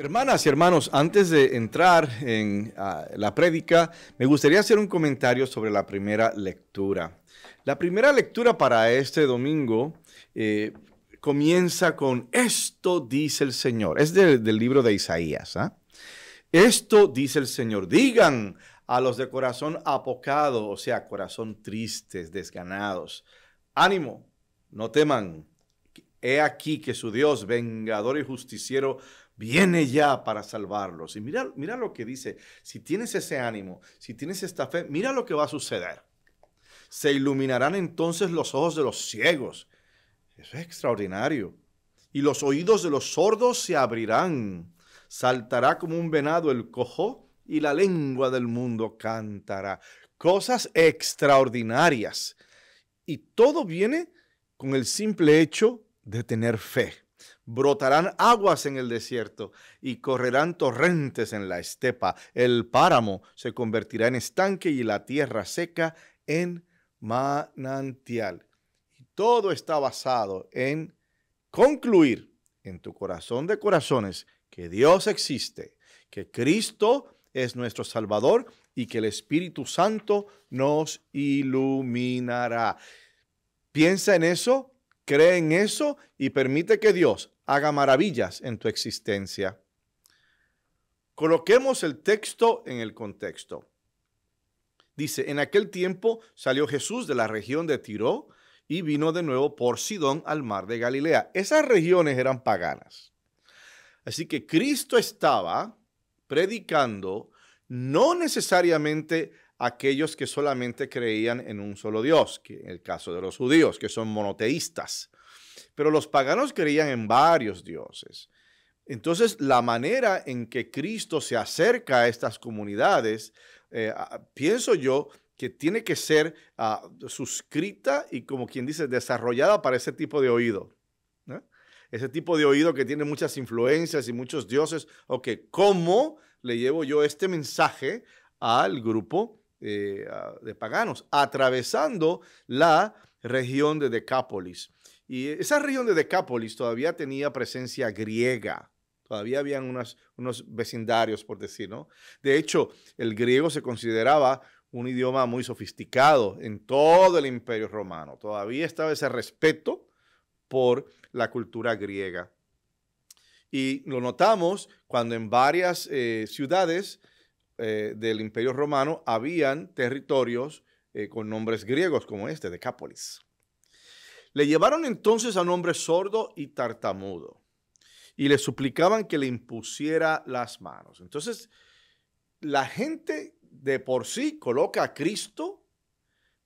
Hermanas y hermanos, antes de entrar en ah, la prédica, me gustaría hacer un comentario sobre la primera lectura. La primera lectura para este domingo eh, comienza con esto dice el Señor. Es del libro de Isaías. ¿ah? Esto dice el Señor. Digan a los de corazón apocado, o sea, corazón tristes, desganados. Ánimo, no teman. He aquí que su Dios, vengador y justiciero, viene ya para salvarlos. Y mira, mira lo que dice, si tienes ese ánimo, si tienes esta fe, mira lo que va a suceder. Se iluminarán entonces los ojos de los ciegos. Eso es extraordinario. Y los oídos de los sordos se abrirán. Saltará como un venado el cojo y la lengua del mundo cantará. Cosas extraordinarias. Y todo viene con el simple hecho de tener fe brotarán aguas en el desierto y correrán torrentes en la estepa. El páramo se convertirá en estanque y la tierra seca en manantial. Y todo está basado en concluir en tu corazón de corazones que Dios existe, que Cristo es nuestro Salvador y que el Espíritu Santo nos iluminará. Piensa en eso, Cree en eso y permite que Dios haga maravillas en tu existencia. Coloquemos el texto en el contexto. Dice, en aquel tiempo salió Jesús de la región de Tiro y vino de nuevo por Sidón al mar de Galilea. Esas regiones eran paganas. Así que Cristo estaba predicando no necesariamente aquellos que solamente creían en un solo Dios, que en el caso de los judíos, que son monoteístas. Pero los paganos creían en varios dioses. Entonces, la manera en que Cristo se acerca a estas comunidades, eh, pienso yo que tiene que ser ah, suscrita y, como quien dice, desarrollada para ese tipo de oído. Ese tipo de oído que tiene muchas influencias y muchos dioses. Ok, ¿cómo le llevo yo este mensaje al grupo eh, de paganos, atravesando la región de Decápolis. Y esa región de Decápolis todavía tenía presencia griega. Todavía habían unos vecindarios, por decir, ¿no? De hecho, el griego se consideraba un idioma muy sofisticado en todo el imperio romano. Todavía estaba ese respeto por la cultura griega. Y lo notamos cuando en varias eh, ciudades eh, del Imperio Romano habían territorios eh, con nombres griegos como este, Decápolis. Le llevaron entonces a un hombre sordo y tartamudo y le suplicaban que le impusiera las manos. Entonces, la gente de por sí coloca a Cristo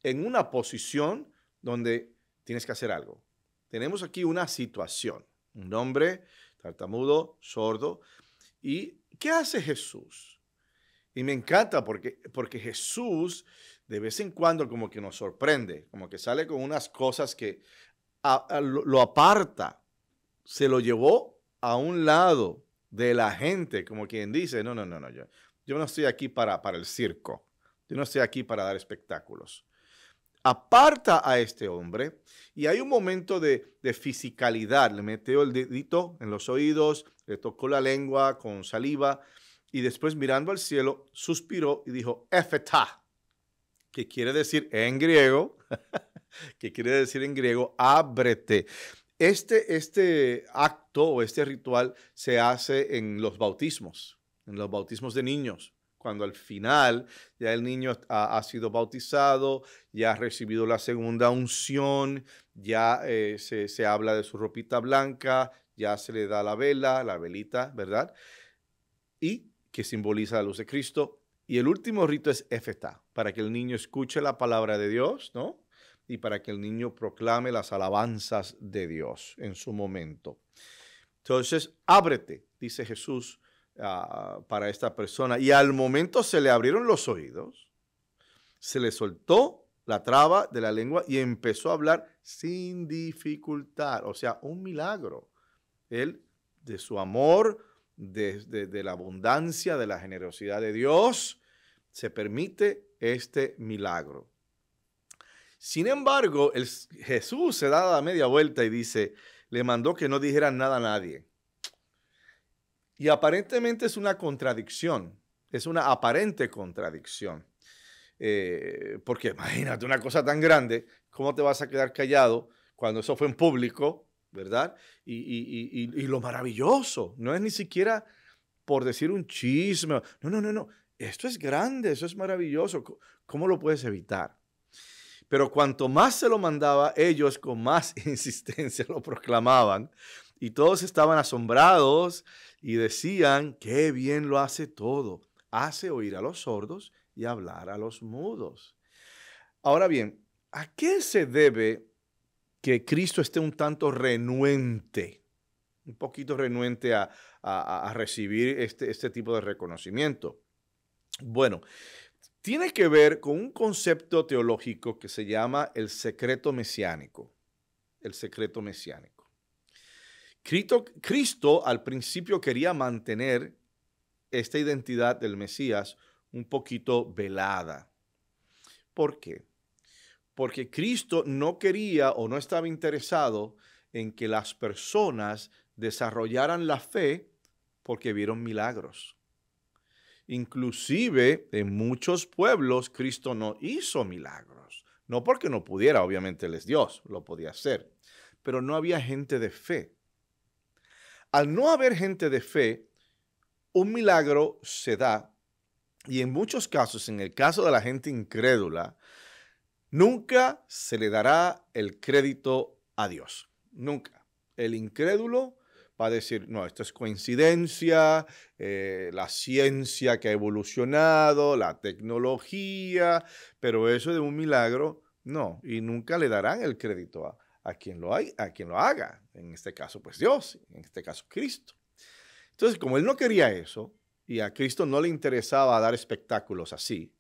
en una posición donde tienes que hacer algo. Tenemos aquí una situación, un hombre tartamudo, sordo. ¿Y qué hace Jesús? Y me encanta porque, porque Jesús de vez en cuando como que nos sorprende, como que sale con unas cosas que lo aparta, se lo llevó a un lado de la gente, como quien dice, no, no, no, no, yo, yo no estoy aquí para, para el circo, yo no estoy aquí para dar espectáculos. Aparta a este hombre y hay un momento de, de fisicalidad, le metió el dedito en los oídos, le tocó la lengua con saliva, y después mirando al cielo, suspiró y dijo, Efeta, que quiere decir en griego, que quiere decir en griego, ábrete. Este, este acto o este ritual se hace en los bautismos, en los bautismos de niños, cuando al final ya el niño ha, sido bautizado, ya ha recibido la segunda unción, ya eh, se, se habla de su ropita blanca, ya se le da la vela, la velita, ¿verdad? Y que simboliza la luz de Cristo. Y el último rito es efeta para que el niño escuche la palabra de Dios, ¿no? Y para que el niño proclame las alabanzas de Dios en su momento. Entonces, ábrete, dice Jesús ah, para esta persona. Y al momento se le abrieron los oídos, se le soltó la traba de la lengua y empezó a hablar sin dificultad. O sea, un milagro. Él, de su amor, de, la abundancia, de la generosidad de Dios, se permite este milagro. Sin embargo, Jesús se da la media vuelta y dice, le mandó que no dijeran nada a nadie. Y aparentemente es una contradicción, es una aparente contradicción. Eh, porque imagínate una cosa tan grande, ¿cómo te vas a quedar callado cuando eso fue en público ¿verdad? Y, lo maravilloso, no es ni siquiera por decir un chisme, no, no, no, no, esto es grande, eso es maravilloso, ¿cómo lo puedes evitar? Pero cuanto más se lo mandaba, ellos con más insistencia lo proclamaban y todos estaban asombrados y decían, qué bien lo hace todo, hace oír a los sordos y hablar a los mudos. Ahora bien, ¿a qué se debe que Cristo esté un tanto renuente, un poquito renuente a, recibir este, este tipo de reconocimiento. Bueno, tiene que ver con un concepto teológico que se llama el secreto mesiánico. El secreto mesiánico. Cristo, Cristo al principio quería mantener esta identidad del Mesías un poquito velada. ¿Por qué? porque Cristo no quería o no estaba interesado en que las personas desarrollaran la fe porque vieron milagros. Inclusive en muchos pueblos Cristo no hizo milagros, no porque no pudiera, obviamente él es Dios, lo podía hacer, pero no había gente de fe. Al no haber gente de fe, un milagro se da y en muchos casos, en el caso de la gente incrédula, Nunca se le dará el crédito a Dios. Nunca. El incrédulo va a decir, no, esto es coincidencia, eh, la ciencia que ha evolucionado, la tecnología, pero eso de un milagro, no, y nunca le darán el crédito a, quien lo a quien lo haga, en este caso pues Dios, en este caso Cristo. Entonces, como él no quería eso, y a Cristo no le interesaba dar espectáculos así,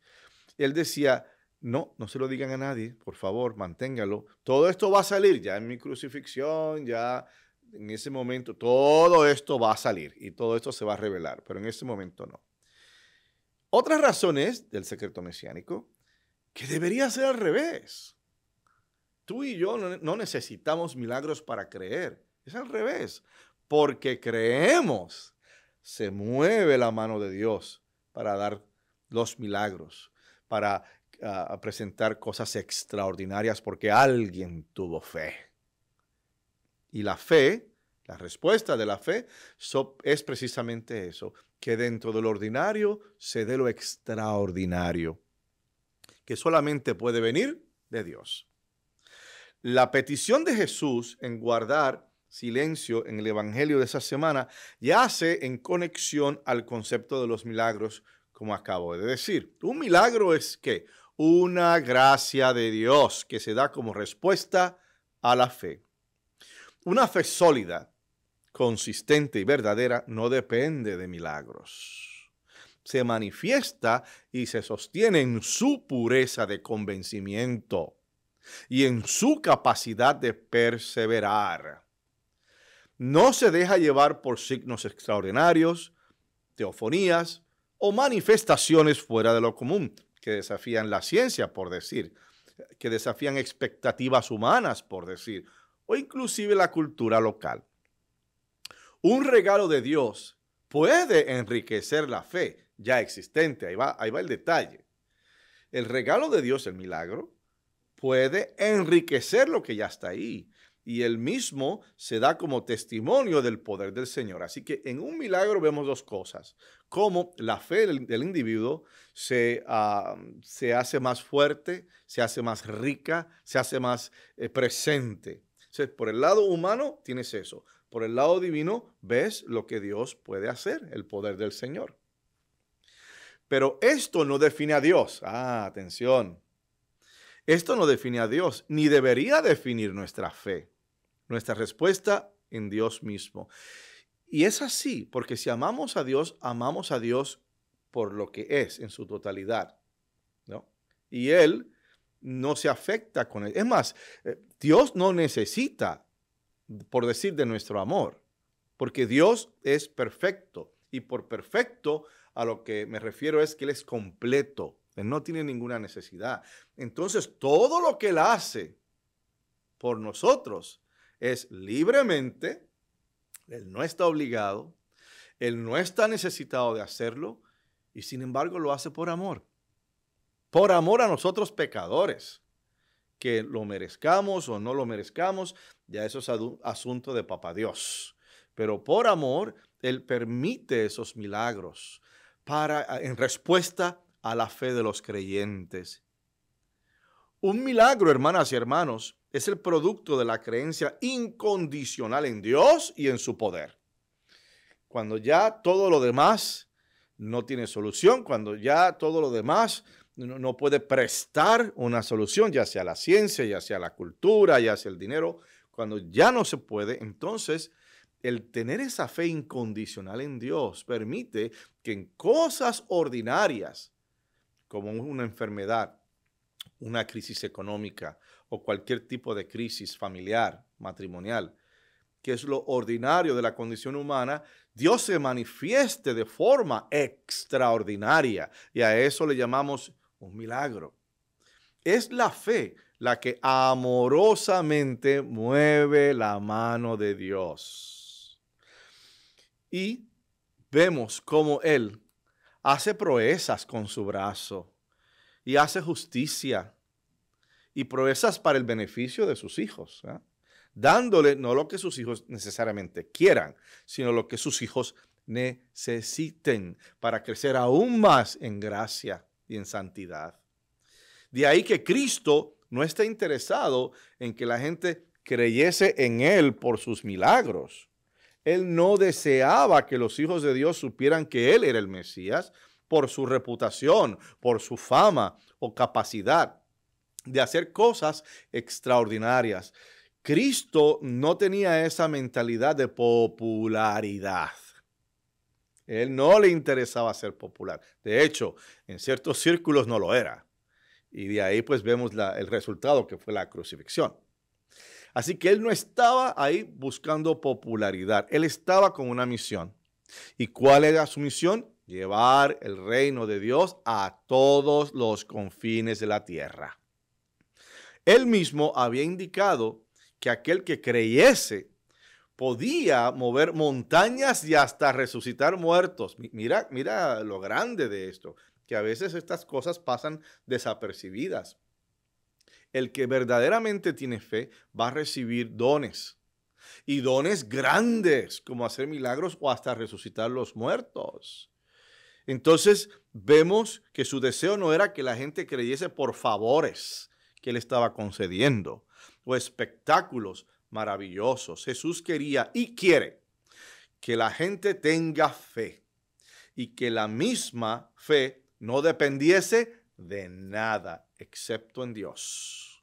él decía, no, no se lo digan a nadie, por favor, manténgalo. Todo esto va a salir ya en mi crucifixión, ya en ese momento, todo esto va a salir y todo esto se va a revelar, pero en ese momento no. Otras razones del secreto mesiánico que debería ser al revés. Tú y yo no necesitamos milagros para creer, es al revés, porque creemos, se mueve la mano de Dios para dar los milagros, para a presentar cosas extraordinarias porque alguien tuvo fe. Y la fe, la respuesta de la fe, es precisamente eso, que dentro del ordinario se dé lo extraordinario, que solamente puede venir de Dios. La petición de Jesús en guardar silencio en el Evangelio de esa semana yace en conexión al concepto de los milagros, como acabo de decir. Un milagro es que una gracia de Dios que se da como respuesta a la fe. Una fe sólida, consistente y verdadera no depende de milagros. Se manifiesta y se sostiene en su pureza de convencimiento y en su capacidad de perseverar. No se deja llevar por signos extraordinarios, teofonías o manifestaciones fuera de lo común que desafían la ciencia, por decir, que desafían expectativas humanas, por decir, o inclusive la cultura local. Un regalo de Dios puede enriquecer la fe ya existente, ahí va, ahí va el detalle. El regalo de Dios, el milagro, puede enriquecer lo que ya está ahí, y él mismo se da como testimonio del poder del Señor. Así que en un milagro vemos dos cosas, cómo la fe del, individuo ah, se, hace más fuerte, se hace más rica, se hace más eh, presente. por el lado humano tienes eso, por el lado divino ves lo que Dios puede hacer, el poder del Señor. Pero esto no define a Dios. Ah, atención. Esto no define a Dios, ni debería definir nuestra fe nuestra respuesta en Dios mismo. Y es así, porque si amamos a Dios, amamos a Dios por lo que es en su totalidad. Y Él no se afecta con él. Es más, eh, Dios no necesita, por decir, de nuestro amor, porque Dios es perfecto. Y por perfecto, a lo que me refiero es que Él es completo. Él no tiene ninguna necesidad. Entonces, todo lo que Él hace por nosotros es libremente, él no está obligado, él no está necesitado de hacerlo y sin embargo lo hace por amor. Por amor a nosotros pecadores, que lo merezcamos o no lo merezcamos, ya eso es asunto de papá Dios. Pero por amor, Él permite esos milagros para, en respuesta a la fe de los creyentes. Un milagro, hermanas y hermanos, es el producto de la creencia incondicional en Dios y en su poder. Cuando ya todo lo demás no tiene solución, cuando ya todo lo demás no, puede prestar una solución, ya sea la ciencia, ya sea la cultura, ya sea el dinero, cuando ya no se puede, entonces el tener esa fe incondicional en Dios permite que en cosas ordinarias, como una enfermedad, una crisis económica, o cualquier tipo de crisis familiar, matrimonial, que es lo ordinario de la condición humana, Dios se manifieste de forma extraordinaria y a eso le llamamos un milagro. Es la fe la que amorosamente mueve la mano de Dios. Y vemos cómo Él hace proezas con su brazo y hace justicia y proezas para el beneficio de sus hijos, ¿eh? dándole no lo que sus hijos necesariamente quieran, sino lo que sus hijos necesiten para crecer aún más en gracia y en santidad. De ahí que Cristo no está interesado en que la gente creyese en Él por sus milagros. Él no deseaba que los hijos de Dios supieran que Él era el Mesías por su reputación, por su fama o capacidad de hacer cosas extraordinarias. Cristo no tenía esa mentalidad de popularidad. Él no le interesaba ser popular. De hecho, en ciertos círculos no lo era. Y de ahí pues vemos el resultado que fue la crucifixión. Así que él no estaba ahí buscando popularidad. Él estaba con una misión. ¿Y cuál era su misión? Llevar el reino de Dios a todos los confines de la tierra. Él mismo había indicado que aquel que creyese podía mover montañas y hasta resucitar muertos. Mira, mira lo grande de esto, que a veces estas cosas pasan desapercibidas. El que verdaderamente tiene fe va a recibir dones. Y dones grandes, como hacer milagros o hasta resucitar los muertos. Entonces vemos que su deseo no era que la gente creyese por favores, que él estaba concediendo o espectáculos maravillosos. Jesús quería y quiere que la gente tenga fe y que la misma fe no dependiese de nada excepto en Dios.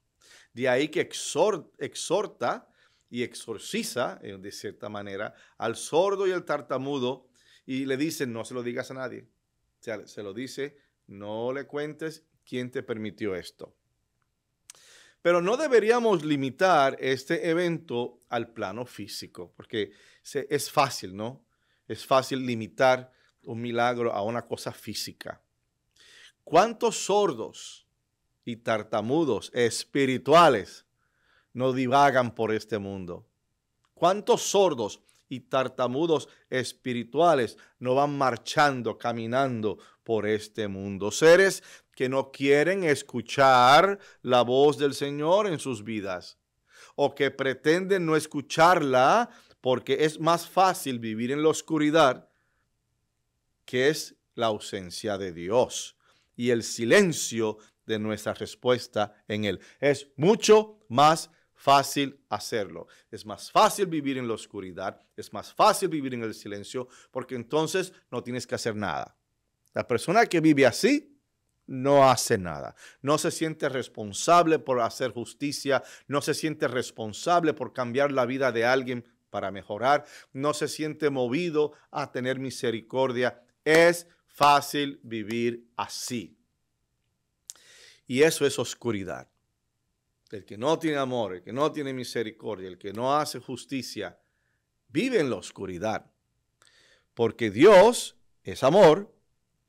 De ahí que exhorta y exorciza, eh, de cierta manera, al sordo y al tartamudo y le dice, no se lo digas a nadie. se lo dice, no le cuentes quién te permitió esto. Pero no deberíamos limitar este evento al plano físico, porque es fácil, ¿no? Es fácil limitar un milagro a una cosa física. ¿Cuántos sordos y tartamudos espirituales no divagan por este mundo? ¿Cuántos sordos y tartamudos espirituales no van marchando, caminando por este mundo. Seres que no quieren escuchar la voz del Señor en sus vidas o que pretenden no escucharla porque es más fácil vivir en la oscuridad que es la ausencia de Dios y el silencio de nuestra respuesta en Él. Es mucho más fácil hacerlo. Es más fácil vivir en la oscuridad, es más fácil vivir en el silencio, porque entonces no tienes que hacer nada. La persona que vive así no hace nada, no se siente responsable por hacer justicia, no se siente responsable por cambiar la vida de alguien para mejorar, no se siente movido a tener misericordia. Es fácil vivir así. Y eso es oscuridad. El que no tiene amor, el que no tiene misericordia, el que no hace justicia, vive en la oscuridad. Porque Dios es amor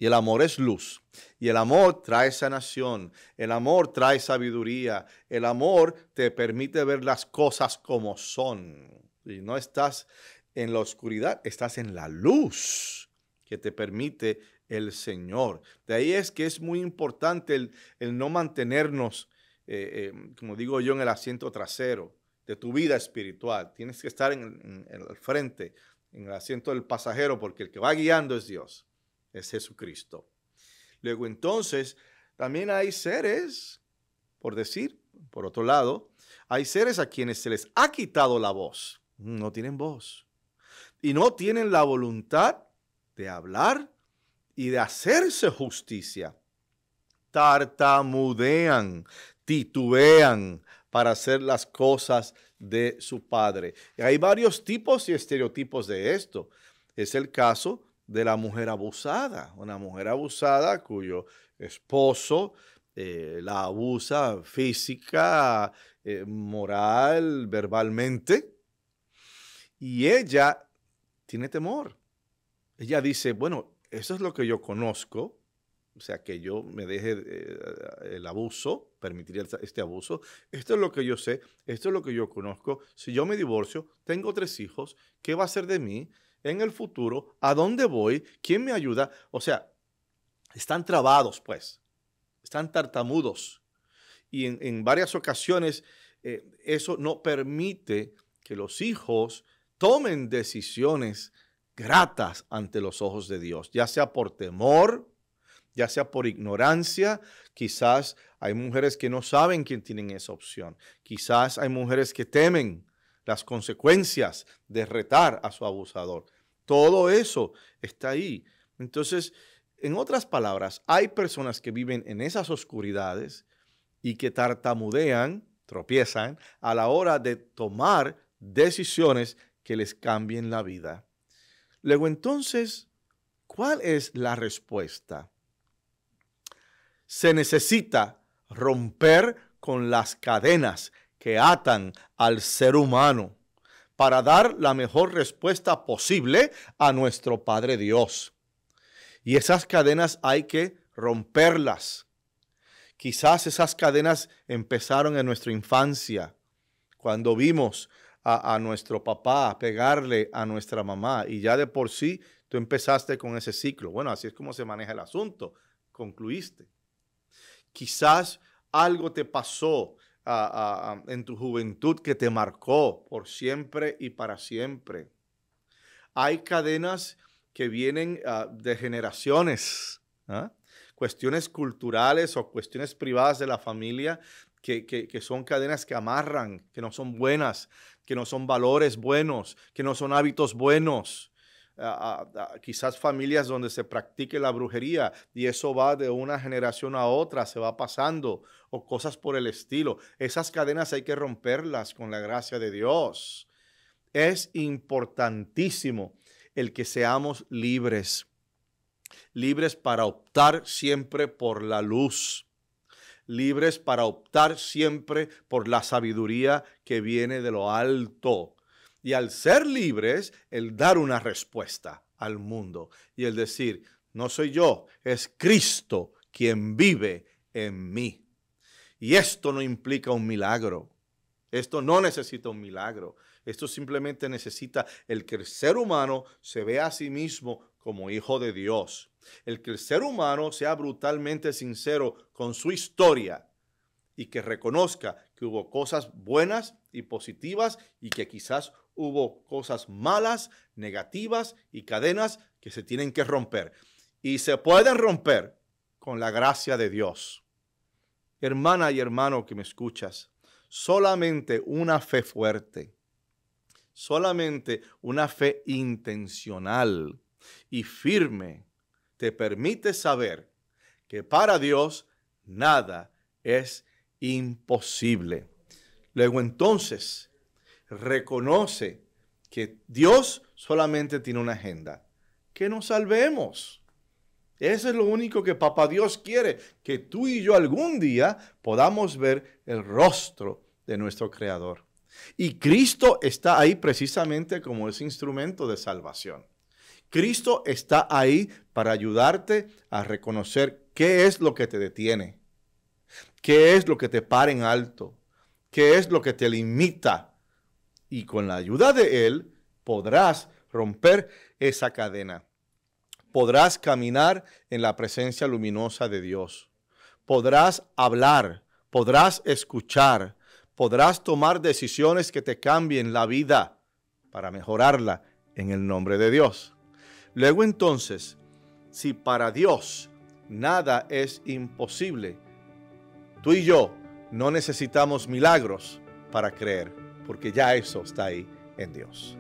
y el amor es luz. Y el amor trae sanación. El amor trae sabiduría. El amor te permite ver las cosas como son. Y no estás en la oscuridad, estás en la luz que te permite el Señor. De ahí es que es muy importante el, no mantenernos, eh, eh, como digo yo, en el asiento trasero de tu vida espiritual. Tienes que estar en el frente, en el asiento del pasajero, porque el que va guiando es Dios es Jesucristo. Luego entonces, también hay seres, por decir, por otro lado, hay seres a quienes se les ha quitado la voz. Mm, no tienen voz. Y no tienen la voluntad de hablar y de hacerse justicia. Tartamudean, titubean para hacer las cosas de su padre. hay varios tipos y estereotipos de esto. Es el caso de la mujer abusada, una mujer abusada cuyo esposo eh, la abusa física, eh, moral, verbalmente, y ella tiene temor. Ella dice, bueno, eso es lo que yo conozco, o sea, que yo me deje eh, el abuso, permitiría este abuso, esto es lo que yo sé, esto es lo que yo conozco, si yo me divorcio, tengo tres hijos, ¿qué va a ser de mí? en el futuro, a dónde voy, quién me ayuda. O sea, están trabados, pues, están tartamudos. Y en, varias ocasiones eh, eso no permite que los hijos tomen decisiones gratas ante los ojos de Dios, ya sea por temor, ya sea por ignorancia, quizás hay mujeres que no saben quién tienen esa opción, quizás hay mujeres que temen las consecuencias de retar a su abusador. Todo eso está ahí. Entonces, en otras palabras, hay personas que viven en esas oscuridades y que tartamudean, tropiezan a la hora de tomar decisiones que les cambien la vida. Luego entonces, ¿cuál es la respuesta? Se necesita romper con las cadenas que atan al ser humano para dar la mejor respuesta posible a nuestro Padre Dios. Y esas cadenas hay que romperlas. Quizás esas cadenas empezaron en nuestra infancia, cuando vimos a, nuestro papá pegarle a nuestra mamá y ya de por sí tú empezaste con ese ciclo. Bueno, así es como se maneja el asunto. Concluiste. Quizás algo te pasó en tu juventud que te marcó por siempre y para siempre. Hay cadenas que vienen ah, de generaciones, ¿ah? cuestiones culturales o cuestiones privadas de la familia que, son cadenas que amarran, que no son buenas, que no son valores buenos, que no son hábitos buenos quizás familias donde se practique la brujería y eso va de una generación a otra, se va pasando, o cosas por el estilo. Esas cadenas hay que romperlas con la gracia de Dios. Es importantísimo el que seamos libres, libres para optar siempre por la luz libres para optar siempre por la sabiduría que viene de lo alto. Y al ser libres, el dar una respuesta al mundo y el decir, no soy yo, es Cristo quien vive en mí. Y esto no implica un milagro. Esto no necesita un milagro. Esto simplemente necesita el que el ser humano se vea a sí mismo como hijo de Dios. El que el ser humano sea brutalmente sincero con su historia y que reconozca que hubo cosas buenas y positivas y que quizás hubo cosas malas, negativas y cadenas que se tienen que romper. Y se pueden romper con la gracia de Dios. Hermana y hermano que me escuchas, solamente una fe fuerte, solamente una fe intencional y firme te permite saber que para Dios nada es imposible. Luego entonces reconoce que Dios solamente tiene una agenda, que nos salvemos. Eso es lo único que Papá Dios quiere, que tú y yo algún día podamos ver el rostro de nuestro Creador. Y Cristo está ahí precisamente como ese instrumento de salvación. Cristo está ahí para ayudarte a reconocer qué es lo que te detiene, qué es lo que te para en alto, qué es lo que te limita, y con la ayuda de Él podrás romper esa cadena. Podrás caminar en la presencia luminosa de Dios. Podrás hablar, podrás escuchar, podrás tomar decisiones que te cambien la vida para mejorarla en el nombre de Dios. Luego entonces, si para Dios nada es imposible, tú y yo no necesitamos milagros para creer porque ya eso está ahí en Dios.